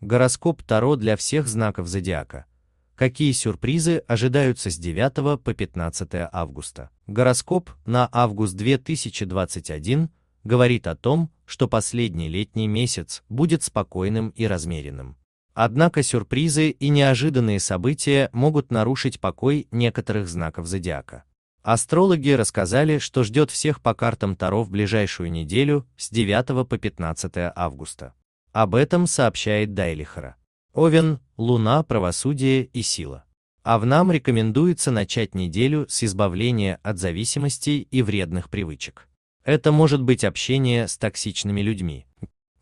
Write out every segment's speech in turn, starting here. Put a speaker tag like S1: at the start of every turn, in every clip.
S1: Гороскоп Таро для всех знаков зодиака. Какие сюрпризы ожидаются с 9 по 15 августа? Гороскоп на август 2021 говорит о том, что последний летний месяц будет спокойным и размеренным. Однако сюрпризы и неожиданные события могут нарушить покой некоторых знаков зодиака. Астрологи рассказали, что ждет всех по картам Таро в ближайшую неделю с 9 по 15 августа. Об этом сообщает Дайлихара. Овен, Луна, Правосудие и Сила. А в нам рекомендуется начать неделю с избавления от зависимостей и вредных привычек. Это может быть общение с токсичными людьми,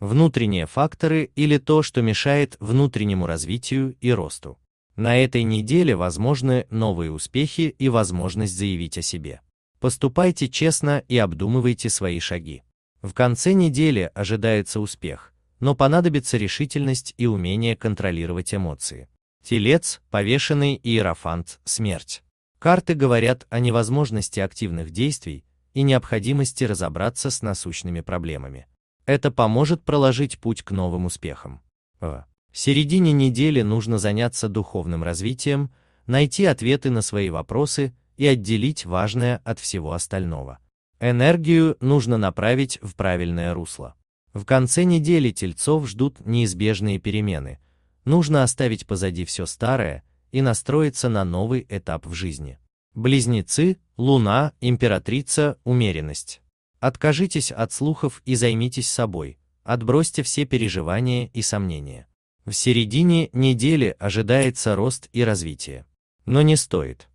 S1: внутренние факторы или то, что мешает внутреннему развитию и росту. На этой неделе возможны новые успехи и возможность заявить о себе. Поступайте честно и обдумывайте свои шаги. В конце недели ожидается успех, но понадобится решительность и умение контролировать эмоции. Телец, повешенный иерофант, смерть. Карты говорят о невозможности активных действий и необходимости разобраться с насущными проблемами. Это поможет проложить путь к новым успехам. В середине недели нужно заняться духовным развитием, найти ответы на свои вопросы и отделить важное от всего остального. Энергию нужно направить в правильное русло. В конце недели тельцов ждут неизбежные перемены. Нужно оставить позади все старое и настроиться на новый этап в жизни. Близнецы, Луна, Императрица, Умеренность. Откажитесь от слухов и займитесь собой, отбросьте все переживания и сомнения. В середине недели ожидается рост и развитие. Но не стоит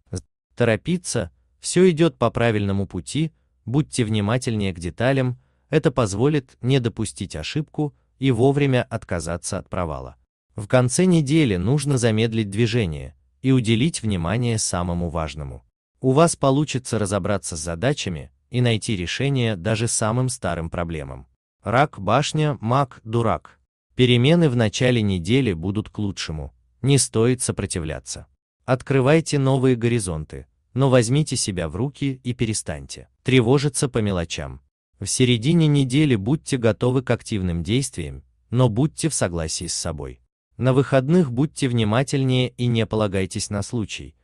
S1: торопиться, все идет по правильному пути, будьте внимательнее к деталям, это позволит не допустить ошибку и вовремя отказаться от провала. В конце недели нужно замедлить движение и уделить внимание самому важному. У вас получится разобраться с задачами и найти решение даже самым старым проблемам. Рак, башня, маг, дурак. Перемены в начале недели будут к лучшему. Не стоит сопротивляться. Открывайте новые горизонты, но возьмите себя в руки и перестаньте тревожиться по мелочам. В середине недели будьте готовы к активным действиям, но будьте в согласии с собой. На выходных будьте внимательнее и не полагайтесь на случай.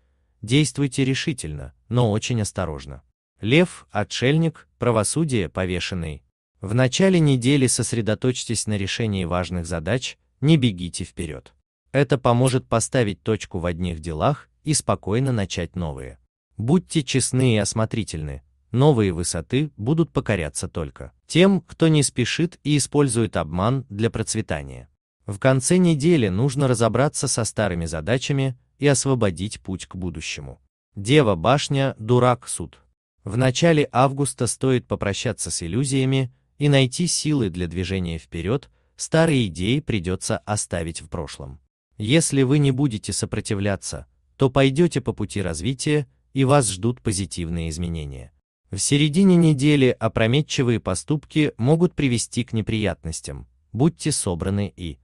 S1: Действуйте решительно, но очень осторожно. Лев, отшельник, правосудие, повешенный. В начале недели сосредоточьтесь на решении важных задач, не бегите вперед. Это поможет поставить точку в одних делах и спокойно начать новые. Будьте честны и осмотрительны, новые высоты будут покоряться только тем, кто не спешит и использует обман для процветания. В конце недели нужно разобраться со старыми задачами и освободить путь к будущему. Дева башня, дурак суд. В начале августа стоит попрощаться с иллюзиями и найти силы для движения вперед, старые идеи придется оставить в прошлом. Если вы не будете сопротивляться, то пойдете по пути развития, и вас ждут позитивные изменения. В середине недели опрометчивые поступки могут привести к неприятностям. Будьте собраны и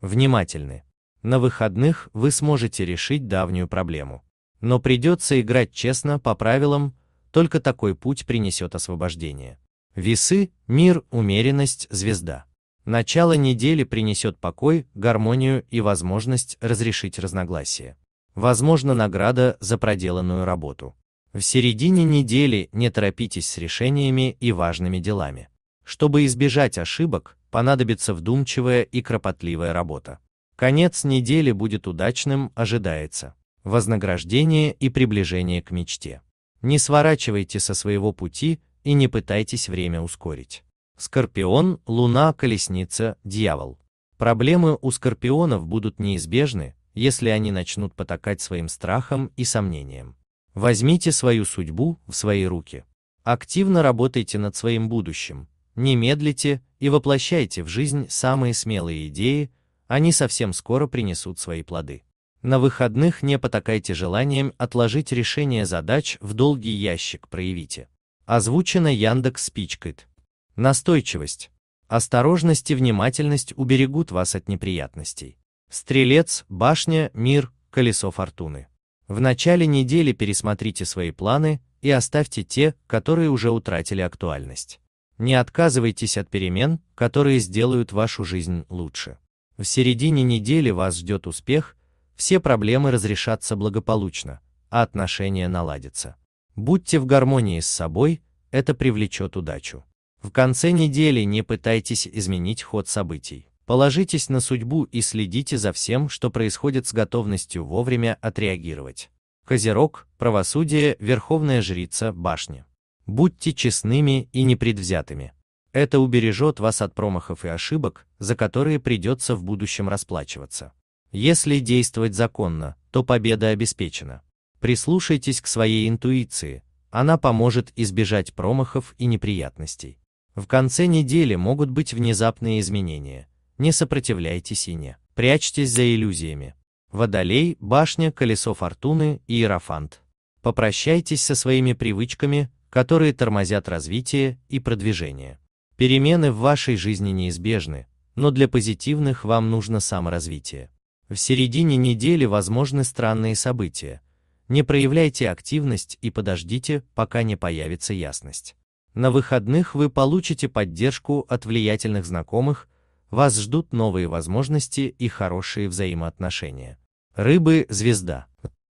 S1: внимательны. На выходных вы сможете решить давнюю проблему. Но придется играть честно, по правилам, только такой путь принесет освобождение. Весы, мир, умеренность, звезда. Начало недели принесет покой, гармонию и возможность разрешить разногласия. Возможно награда за проделанную работу. В середине недели не торопитесь с решениями и важными делами. Чтобы избежать ошибок, понадобится вдумчивая и кропотливая работа. Конец недели будет удачным, ожидается. Вознаграждение и приближение к мечте. Не сворачивайте со своего пути и не пытайтесь время ускорить. Скорпион, Луна, Колесница, Дьявол. Проблемы у скорпионов будут неизбежны, если они начнут потакать своим страхом и сомнениям. Возьмите свою судьбу в свои руки. Активно работайте над своим будущим, не медлите и воплощайте в жизнь самые смелые идеи, они совсем скоро принесут свои плоды. На выходных не потакайте желанием отложить решение задач в долгий ящик проявите. Озвучено Яндекс Спичкит. Настойчивость. Осторожность и внимательность уберегут вас от неприятностей. Стрелец, башня, мир, колесо фортуны. В начале недели пересмотрите свои планы и оставьте те, которые уже утратили актуальность. Не отказывайтесь от перемен, которые сделают вашу жизнь лучше. В середине недели вас ждет успех, все проблемы разрешатся благополучно, а отношения наладятся. Будьте в гармонии с собой, это привлечет удачу. В конце недели не пытайтесь изменить ход событий. Положитесь на судьбу и следите за всем, что происходит с готовностью вовремя отреагировать. Козерог, правосудие, верховная жрица, башни. Будьте честными и непредвзятыми. Это убережет вас от промахов и ошибок, за которые придется в будущем расплачиваться. Если действовать законно, то победа обеспечена. Прислушайтесь к своей интуиции, она поможет избежать промахов и неприятностей. В конце недели могут быть внезапные изменения, не сопротивляйтесь сине. прячьтесь за иллюзиями. Водолей, башня, колесо фортуны и иерофант. Попрощайтесь со своими привычками, которые тормозят развитие и продвижение. Перемены в вашей жизни неизбежны, но для позитивных вам нужно саморазвитие. В середине недели возможны странные события. Не проявляйте активность и подождите, пока не появится ясность. На выходных вы получите поддержку от влиятельных знакомых вас ждут новые возможности и хорошие взаимоотношения. Рыбы – звезда.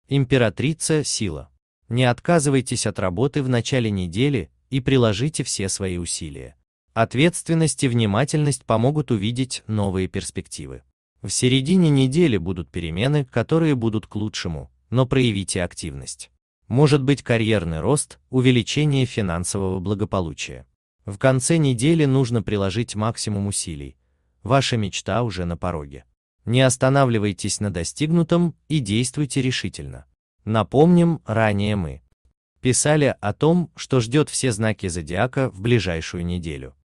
S1: Императрица – сила. Не отказывайтесь от работы в начале недели и приложите все свои усилия. Ответственность и внимательность помогут увидеть новые перспективы. В середине недели будут перемены, которые будут к лучшему, но проявите активность. Может быть карьерный рост, увеличение финансового благополучия. В конце недели нужно приложить максимум усилий, Ваша мечта уже на пороге. Не останавливайтесь на достигнутом и действуйте решительно. Напомним, ранее мы писали о том, что ждет все знаки зодиака в ближайшую неделю.